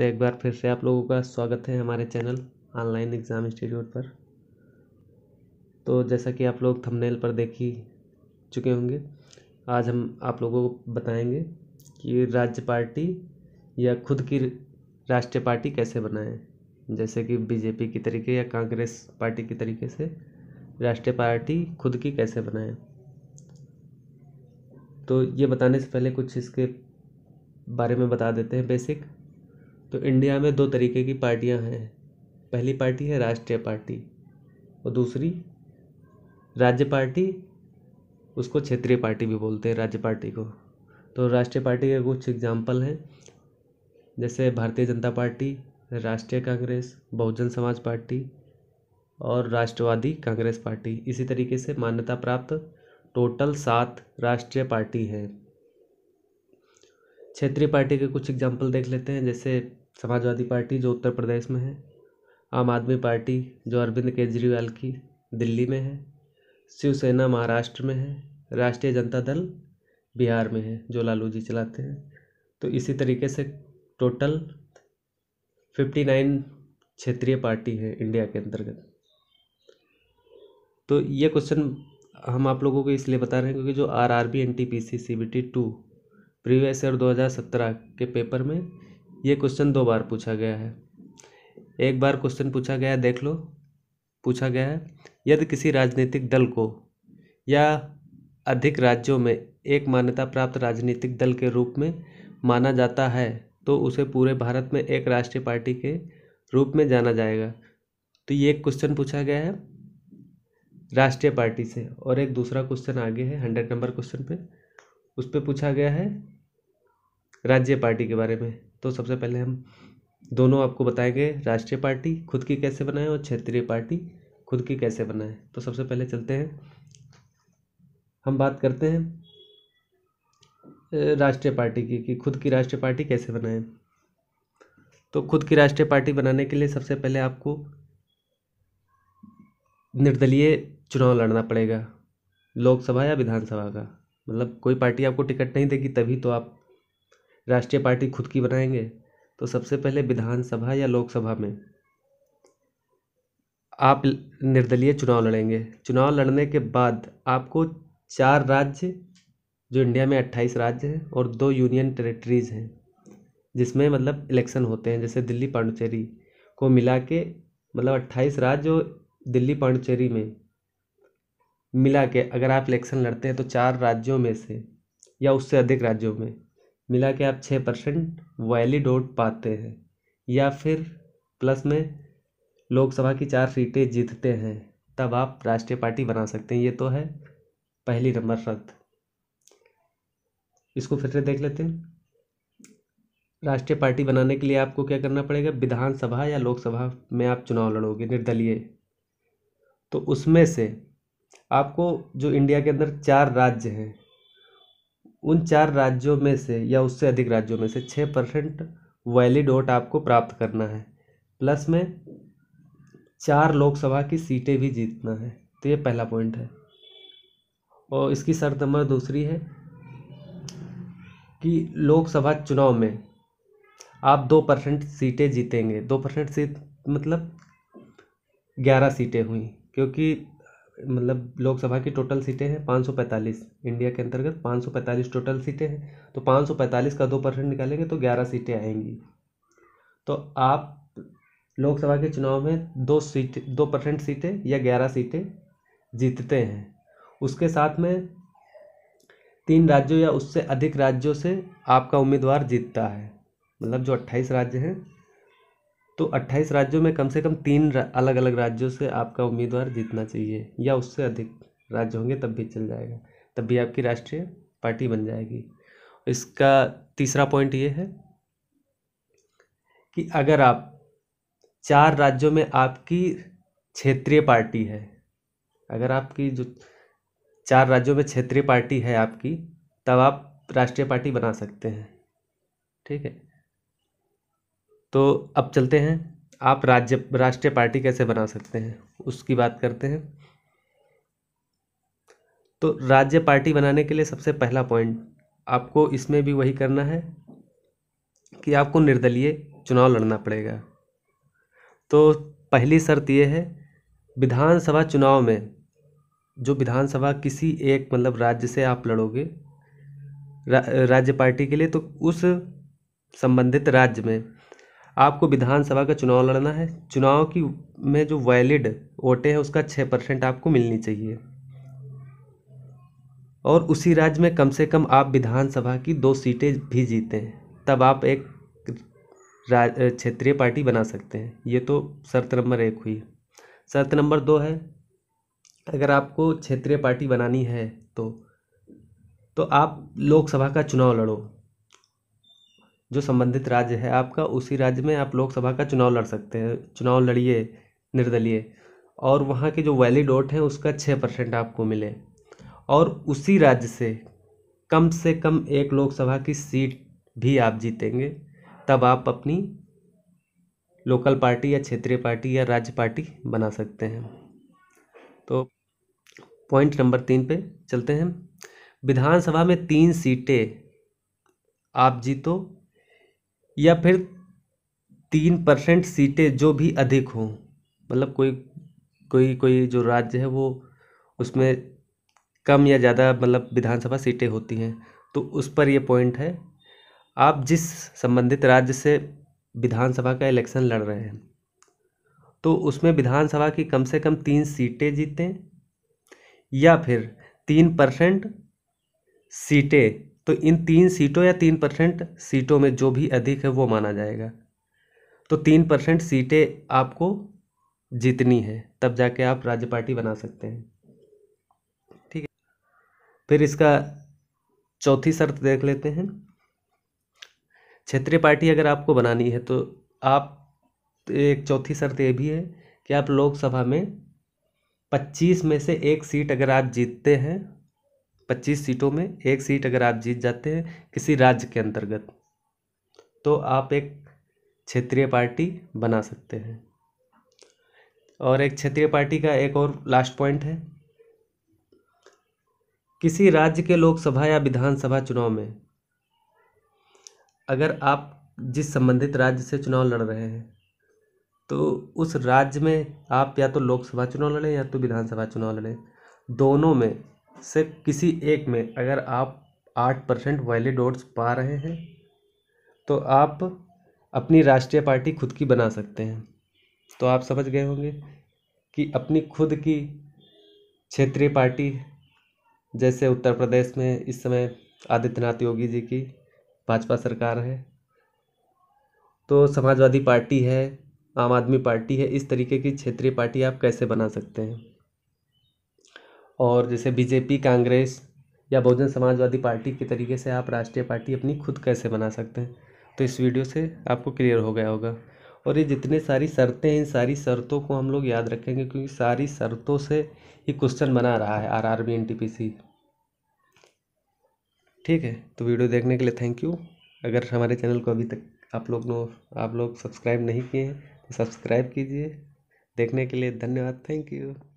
तो एक बार फिर से आप लोगों का स्वागत है हमारे चैनल ऑनलाइन एग्ज़ाम इंस्टीट्यूट पर तो जैसा कि आप लोग थंबनेल पर देख ही चुके होंगे आज हम आप लोगों को बताएंगे कि राज्य पार्टी या खुद की राष्ट्रीय पार्टी कैसे बनाएं जैसे कि बीजेपी की तरीके या कांग्रेस पार्टी की तरीके से राष्ट्रीय पार्टी खुद की कैसे बनाएं तो ये बताने से पहले कुछ इसके बारे में बता देते हैं बेसिक तो इंडिया में दो तरीके की पार्टियाँ हैं पहली पार्टी है राष्ट्रीय पार्टी और दूसरी राज्य पार्टी उसको क्षेत्रीय पार्टी भी बोलते हैं राज्य पार्टी को तो राष्ट्रीय पार्टी के कुछ एग्जाम्पल हैं जैसे भारतीय जनता पार्टी राष्ट्रीय कांग्रेस बहुजन समाज पार्टी और राष्ट्रवादी कांग्रेस पार्टी इसी तरीके से मान्यता प्राप्त टोटल सात राष्ट्रीय पार्टी हैं क्षेत्रीय पार्टी के कुछ एग्जाम्पल देख लेते हैं जैसे समाजवादी पार्टी जो उत्तर प्रदेश में है आम आदमी पार्टी जो अरविंद केजरीवाल की दिल्ली में है शिवसेना महाराष्ट्र में है राष्ट्रीय जनता दल बिहार में है जो लालू जी चलाते हैं तो इसी तरीके से टोटल फिफ्टी नाइन क्षेत्रीय पार्टी है इंडिया के अंतर्गत तो ये क्वेश्चन हम आप लोगों को इसलिए बता रहे हैं क्योंकि जो R R B N T P C C B T two previous year दो हज़ार सत्रह के पेपर में ये क्वेश्चन दो बार पूछा गया है एक बार क्वेश्चन पूछा गया है देख लो पूछा गया है यदि किसी राजनीतिक दल को या अधिक राज्यों में एक मान्यता प्राप्त राजनीतिक दल के रूप में माना जाता है तो उसे पूरे भारत में एक राष्ट्रीय पार्टी के रूप में जाना जाएगा तो ये एक क्वेश्चन पूछा गया है राष्ट्रीय पार्टी से और एक दूसरा क्वेश्चन आगे है हंड्रेड नंबर क्वेश्चन पे उस पर पूछा गया है राज्य पार्टी के बारे में तो सबसे पहले हम दोनों आपको बताएंगे राष्ट्रीय पार्टी खुद की कैसे बनाएं और क्षेत्रीय पार्टी खुद की कैसे बनाएं तो सबसे पहले चलते हैं हम बात करते हैं राष्ट्रीय पार्टी की कि खुद की राष्ट्रीय पार्टी कैसे बनाएं तो खुद की राष्ट्रीय पार्टी बनाने के लिए सबसे पहले आपको निर्दलीय चुनाव लड़ना पड़ेगा लोकसभा या विधानसभा का मतलब कोई पार्टी आपको टिकट नहीं देगी तभी तो आप राष्ट्रीय पार्टी खुद की बनाएंगे तो सबसे पहले विधानसभा या लोकसभा में आप निर्दलीय चुनाव लड़ेंगे चुनाव लड़ने के बाद आपको चार राज्य जो इंडिया में अट्ठाईस राज्य हैं और दो यूनियन टेरिटरीज़ हैं जिसमें मतलब इलेक्शन होते हैं जैसे दिल्ली पांडुचेरी को मिला के मतलब अट्ठाईस राज्य और दिल्ली पांडुचेरी में मिला के अगर आप इलेक्शन लड़ते हैं तो चार राज्यों में से या उससे अधिक राज्यों में मिला के आप छः परसेंट वैलिड वोट पाते हैं या फिर प्लस में लोकसभा की चार सीटें जीतते हैं तब आप राष्ट्रीय पार्टी बना सकते हैं ये तो है पहली नंबर शर्त इसको फिर से देख लेते हैं राष्ट्रीय पार्टी बनाने के लिए आपको क्या करना पड़ेगा विधानसभा या लोकसभा में आप चुनाव लड़ोगे निर्दलीय तो उसमें से आपको जो इंडिया के अंदर चार राज्य हैं उन चार राज्यों में से या उससे अधिक राज्यों में से छः परसेंट वैलिड वोट आपको प्राप्त करना है प्लस में चार लोकसभा की सीटें भी जीतना है तो ये पहला पॉइंट है और इसकी शर्त नंबर दूसरी है कि लोकसभा चुनाव में आप दो परसेंट सीटें जीतेंगे दो परसेंट सीट मतलब ग्यारह सीटें हुई क्योंकि मतलब लोकसभा की टोटल सीटें हैं 545 इंडिया के अंतर्गत 545 टोटल सीटें हैं तो 545 का दो परसेंट निकालेंगे तो 11 सीटें आएंगी तो आप लोकसभा के चुनाव में दो सीट दो परसेंट सीटें या 11 सीटें जीतते हैं उसके साथ में तीन राज्यों या उससे अधिक राज्यों से आपका उम्मीदवार जीतता है मतलब जो अट्ठाईस राज्य हैं तो 28 राज्यों में कम से कम तीन अलग अलग राज्यों से आपका उम्मीदवार जीतना चाहिए या उससे अधिक राज्य होंगे तब भी चल जाएगा तब भी आपकी राष्ट्रीय पार्टी बन जाएगी इसका तीसरा पॉइंट ये है कि अगर आप चार राज्यों में आपकी क्षेत्रीय पार्टी है अगर आपकी जो चार राज्यों में क्षेत्रीय पार्टी है आपकी तब आप राष्ट्रीय पार्टी बना सकते हैं ठीक है तो अब चलते हैं आप राज्य राष्ट्रीय पार्टी कैसे बना सकते हैं उसकी बात करते हैं तो राज्य पार्टी बनाने के लिए सबसे पहला पॉइंट आपको इसमें भी वही करना है कि आपको निर्दलीय चुनाव लड़ना पड़ेगा तो पहली शर्त यह है विधानसभा चुनाव में जो विधानसभा किसी एक मतलब राज्य से आप लड़ोगे रा, राज्य पार्टी के लिए तो उस संबंधित राज्य में आपको विधानसभा का चुनाव लड़ना है चुनाव की में जो वैलिड वोटें हैं उसका छः परसेंट आपको मिलनी चाहिए और उसी राज्य में कम से कम आप विधानसभा की दो सीटें भी जीते हैं तब आप एक क्षेत्रीय पार्टी बना सकते हैं ये तो शर्त नंबर एक हुई शर्त नंबर दो है अगर आपको क्षेत्रीय पार्टी बनानी है तो तो आप लोकसभा का चुनाव लड़ो जो संबंधित राज्य है आपका उसी राज्य में आप लोकसभा का चुनाव लड़ सकते हैं चुनाव लड़िए निर्दलीय और वहाँ के जो वैलिड वोट हैं उसका छः परसेंट आपको मिले और उसी राज्य से कम से कम एक लोकसभा की सीट भी आप जीतेंगे तब आप अपनी लोकल पार्टी या क्षेत्रीय पार्टी या राज्य पार्टी बना सकते हैं तो पॉइंट नंबर तीन पे चलते हैं विधानसभा में तीन सीटें आप जीतो या फिर तीन परसेंट सीटें जो भी अधिक हों मतलब कोई कोई कोई जो राज्य है वो उसमें कम या ज़्यादा मतलब विधानसभा सीटें होती हैं तो उस पर ये पॉइंट है आप जिस संबंधित राज्य से विधानसभा का इलेक्शन लड़ रहे हैं तो उसमें विधानसभा की कम से कम तीन सीटें जीतें या फिर तीन परसेंट सीटें तो इन तीन सीटों या तीन परसेंट सीटों में जो भी अधिक है वो माना जाएगा तो तीन परसेंट सीटें आपको जीतनी है तब जाके आप राज्य पार्टी बना सकते हैं ठीक है फिर इसका चौथी शर्त देख लेते हैं क्षेत्रीय पार्टी अगर आपको बनानी है तो आप एक चौथी शर्त ये भी है कि आप लोकसभा में पच्चीस में से एक सीट अगर आप जीतते हैं पच्चीस सीटों में एक सीट अगर आप जीत जाते हैं किसी राज्य के अंतर्गत तो आप एक क्षेत्रीय पार्टी बना सकते हैं और एक क्षेत्रीय पार्टी का एक और लास्ट पॉइंट है किसी राज्य के लोकसभा या विधानसभा चुनाव में अगर आप जिस संबंधित राज्य से चुनाव लड़ रहे हैं तो उस राज्य में आप या तो लोकसभा चुनाव लड़ें या तो विधानसभा चुनाव लड़ें दोनों में से किसी एक में अगर आप आठ परसेंट वैलिड वोट्स पा रहे हैं तो आप अपनी राष्ट्रीय पार्टी खुद की बना सकते हैं तो आप समझ गए होंगे कि अपनी खुद की क्षेत्रीय पार्टी जैसे उत्तर प्रदेश में इस समय आदित्यनाथ योगी जी की भाजपा सरकार है तो समाजवादी पार्टी है आम आदमी पार्टी है इस तरीके की क्षेत्रीय पार्टी आप कैसे बना सकते हैं और जैसे बीजेपी कांग्रेस या बहुजन समाजवादी पार्टी के तरीके से आप राष्ट्रीय पार्टी अपनी खुद कैसे बना सकते हैं तो इस वीडियो से आपको क्लियर हो गया होगा और ये जितने सारी शर्तें हैं इन सारी शर्तों को हम लोग याद रखेंगे क्योंकि सारी शर्तों से ही क्वेश्चन बना रहा है R R B N T P C ठीक है तो वीडियो देखने के लिए थैंक यू अगर हमारे चैनल को अभी तक आप लोग नो आप लोग सब्सक्राइब नहीं किए हैं तो सब्सक्राइब कीजिए देखने के लिए धन्यवाद थैंक यू